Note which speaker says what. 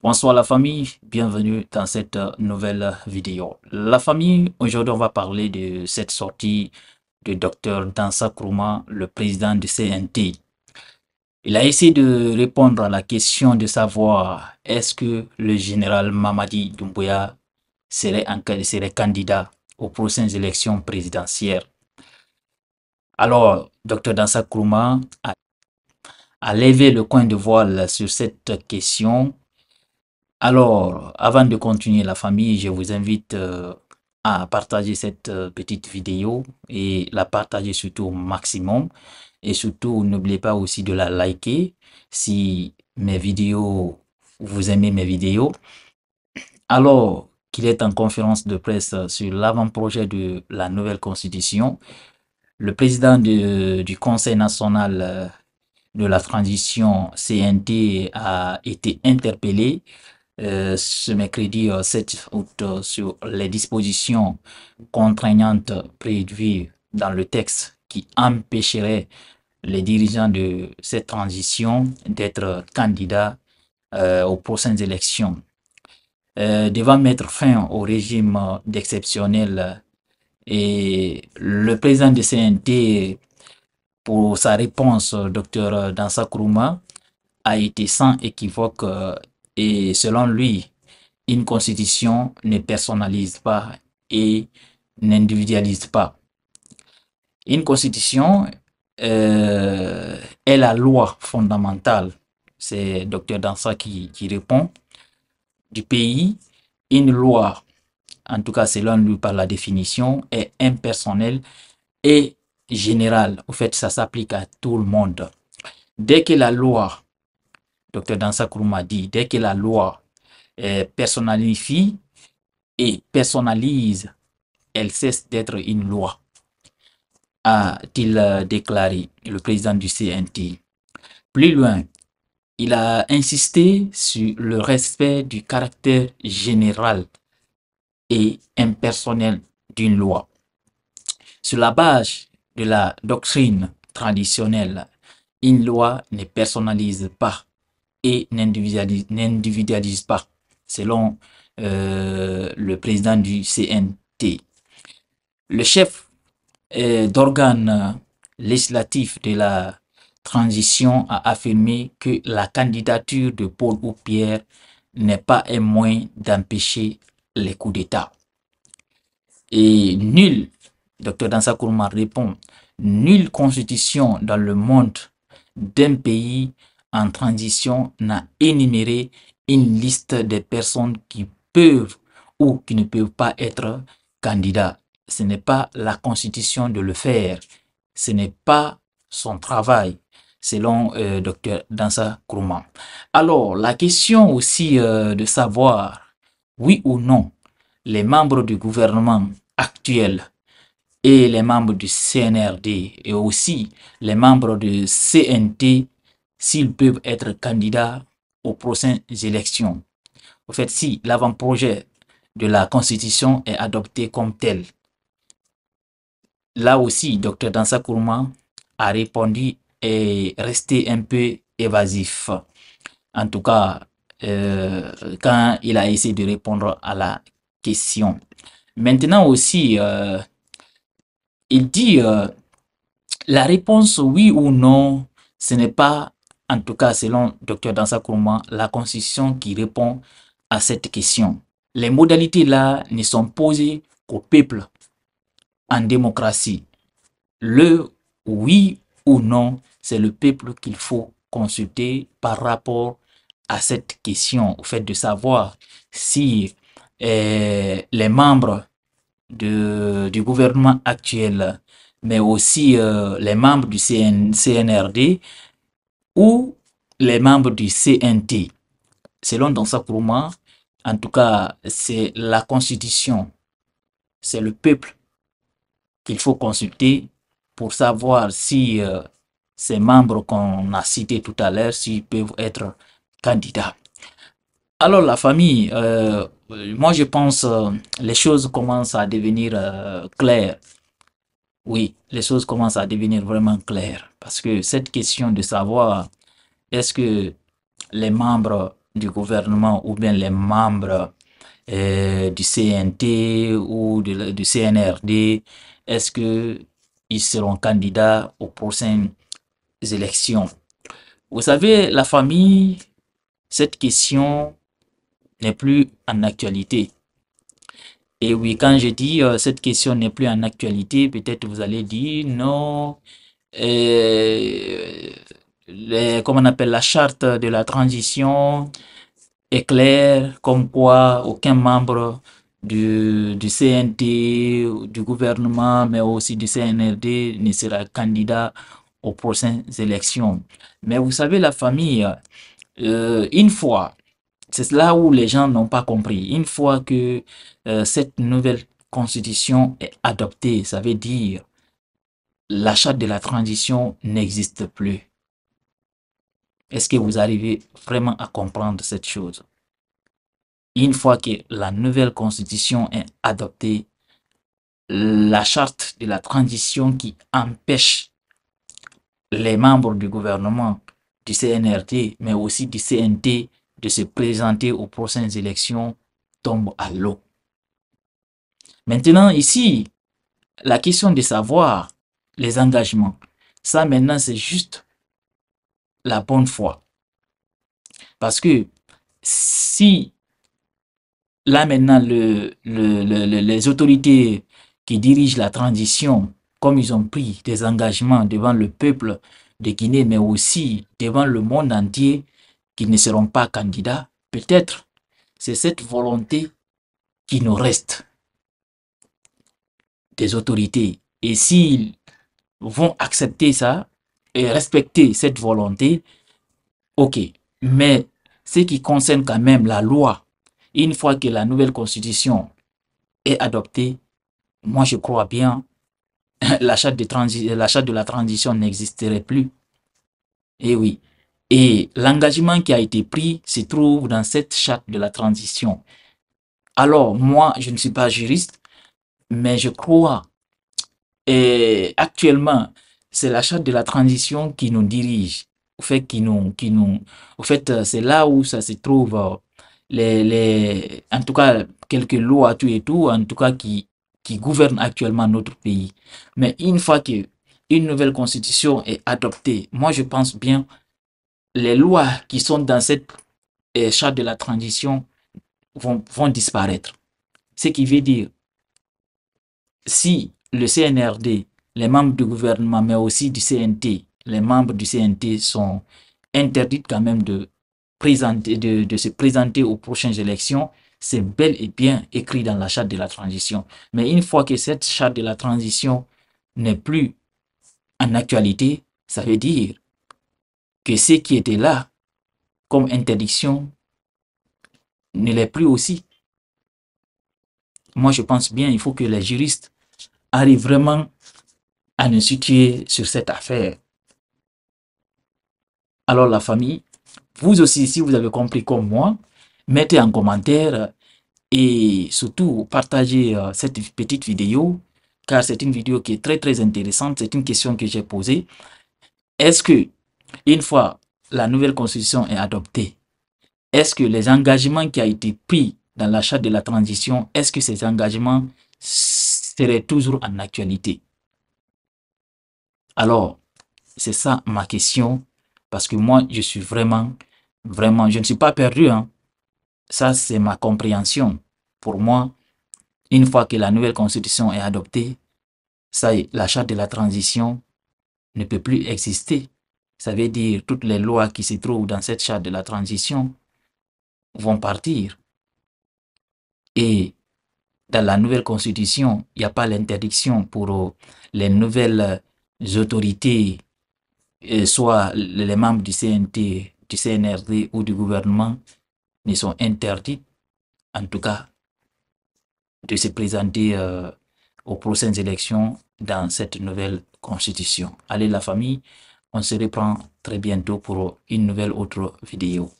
Speaker 1: Bonsoir la famille, bienvenue dans cette euh, nouvelle vidéo. La famille, aujourd'hui on va parler de cette sortie de docteur Dansa Kruma, le président du CNT. Il a essayé de répondre à la question de savoir est-ce que le général Mamadi Doumbouya serait, candidat aux prochaines élections présidentielles. Alors, docteur Dansa Kruma a levé le coin de voile sur cette question alors, avant de continuer la famille, je vous invite euh, à partager cette euh, petite vidéo et la partager surtout au maximum. Et surtout, n'oubliez pas aussi de la liker si mes vidéos, vous aimez mes vidéos. Alors qu'il est en conférence de presse euh, sur l'avant-projet de la nouvelle constitution, le président du Conseil national de la transition CNT a été interpellé euh, ce mercredi 7 euh, août euh, sur les dispositions contraignantes prévues dans le texte qui empêcherait les dirigeants de cette transition d'être candidats aux prochaines élections. devant mettre fin au régime d'exceptionnel et le président de CNT pour sa réponse, docteur Dansa Kuruma, a été sans équivoque et selon lui, une constitution ne personnalise pas et n'individualise pas. Une constitution euh, est la loi fondamentale. C'est docteur Dansa qui, qui répond du pays. Une loi, en tout cas selon lui par la définition, est impersonnelle et générale. Au fait, ça s'applique à tout le monde. Dès que la loi Dr Dansa a dit, dès que la loi eh, personnalifie et personnalise, elle cesse d'être une loi, a-t-il euh, déclaré le président du CNT. Plus loin, il a insisté sur le respect du caractère général et impersonnel d'une loi. Sur la base de la doctrine traditionnelle, une loi ne personnalise pas et n'individualise, pas, selon euh, le président du CNT. Le chef euh, d'organe législatif de la transition a affirmé que la candidature de Paul ou Pierre n'est pas un moyen d'empêcher les coups d'État. Et nul, Dr Dansa répond, nulle constitution dans le monde d'un pays en transition n'a énuméré une liste des personnes qui peuvent ou qui ne peuvent pas être candidats. Ce n'est pas la Constitution de le faire. Ce n'est pas son travail, selon euh, Docteur Dr Dansa Krouman. Alors, la question aussi euh, de savoir, oui ou non, les membres du gouvernement actuel et les membres du CNRD et aussi les membres du CNT s'ils peuvent être candidats aux prochaines élections. En fait, si l'avant-projet de la Constitution est adopté comme tel. Là aussi, Dr Dansa Kourma a répondu et resté un peu évasif. En tout cas, euh, quand il a essayé de répondre à la question. Maintenant aussi, euh, il dit euh, la réponse oui ou non, ce n'est pas en tout cas, selon Dr Dansa Kourma, la constitution qui répond à cette question. Les modalités là ne sont posées qu'au peuple en démocratie. Le oui ou non, c'est le peuple qu'il faut consulter par rapport à cette question, au fait de savoir si eh, les membres du gouvernement actuel, mais aussi euh, les membres du CNRD, ou les membres du CNT. Selon Dansa moi en tout cas, c'est la constitution, c'est le peuple qu'il faut consulter pour savoir si euh, ces membres qu'on a cités tout à l'heure, s'ils peuvent être candidats. Alors la famille, euh, moi je pense euh, les choses commencent à devenir claires oui, les choses commencent à devenir vraiment claires. Parce que cette question de savoir est-ce que les membres du gouvernement ou bien les membres euh, du CNT ou du CNRD, est-ce que ils seront candidats aux prochaines élections Vous savez, la famille, cette question n'est plus en actualité. Et oui, quand je dis que euh, cette question n'est plus en actualité, peut-être vous allez dire non. Comme euh, comment on appelle la charte de la transition est claire, comme quoi aucun membre du, du CNT, du gouvernement, mais aussi du CNRD ne sera candidat aux prochaines élections. Mais vous savez, la famille, euh, une fois c'est là où les gens n'ont pas compris. Une fois que euh, cette nouvelle constitution est adoptée, ça veut dire la charte de la transition n'existe plus. Est-ce que vous arrivez vraiment à comprendre cette chose Une fois que la nouvelle constitution est adoptée, la charte de la transition qui empêche les membres du gouvernement du CNRT, mais aussi du CNT, de se présenter aux prochaines élections tombe à l'eau. Maintenant, ici, la question de savoir les engagements, ça maintenant, c'est juste la bonne foi. Parce que si là maintenant, les autorités qui dirigent la transition, comme ils ont pris des engagements devant le peuple de Guinée, mais aussi devant le monde entier, qui ne seront pas candidats, peut-être c'est cette volonté qui nous reste des autorités. Et s'ils vont accepter ça et respecter cette volonté, ok. Mais ce qui concerne quand même la loi, une fois que la nouvelle constitution est adoptée, moi je crois bien, la de, la charte de la transition n'existerait plus. Et eh oui, et l'engagement qui a été pris se trouve dans cette charte de la transition. Alors, moi, je ne suis pas juriste, mais je crois, et actuellement, c'est la charte de la transition qui nous dirige. Au fait, qui nous, qui nous, au fait, c'est là où ça se trouve, euh, les, les, en tout cas, quelques lois, tout et tout, en tout cas, qui, qui gouvernent actuellement notre pays. Mais une fois que une nouvelle constitution est adoptée, moi, je pense bien les lois qui sont dans cette euh, charte de la transition vont, disparaître. Ce qui veut dire, si le CNRD, les membres du gouvernement, mais aussi du CNT, les membres du CNT sont interdits quand même de, présenter, de se présenter aux prochaines élections, c'est bel et bien écrit dans la charte de la transition. Mais une fois que cette charte de la transition n'est plus en actualité, ça veut dire ce qui était là comme interdiction ne l'est plus aussi. Moi, je pense bien, il faut que les juristes arrivent vraiment à nous situer sur cette affaire. Alors la famille, vous aussi, si vous avez compris comme moi, mettez en commentaire et surtout partagez euh, cette petite vidéo car c'est une vidéo qui est très très intéressante. C'est une question que j'ai posée. Est-ce que une fois la nouvelle constitution est adoptée, est-ce que les engagements qui ont été pris dans l'achat de la transition, est-ce que ces engagements seraient toujours en actualité Alors, c'est ça ma question, parce que moi, je suis vraiment, vraiment, je ne suis pas perdu. Hein. Ça, c'est ma compréhension. Pour moi, une fois que la nouvelle constitution est adoptée, ça l'achat de la transition ne peut plus exister. Ça veut dire toutes les lois qui se trouvent dans cette charte de la transition vont partir. Et dans la nouvelle constitution, il n'y a pas l'interdiction pour euh, les nouvelles euh, autorités, euh, soit les membres du CNT, du CNRD ou du gouvernement, ne sont interdites, en tout cas, de se présenter aux prochaines élections dans cette nouvelle constitution. Allez la famille, on se reprend très bientôt pour une nouvelle autre vidéo.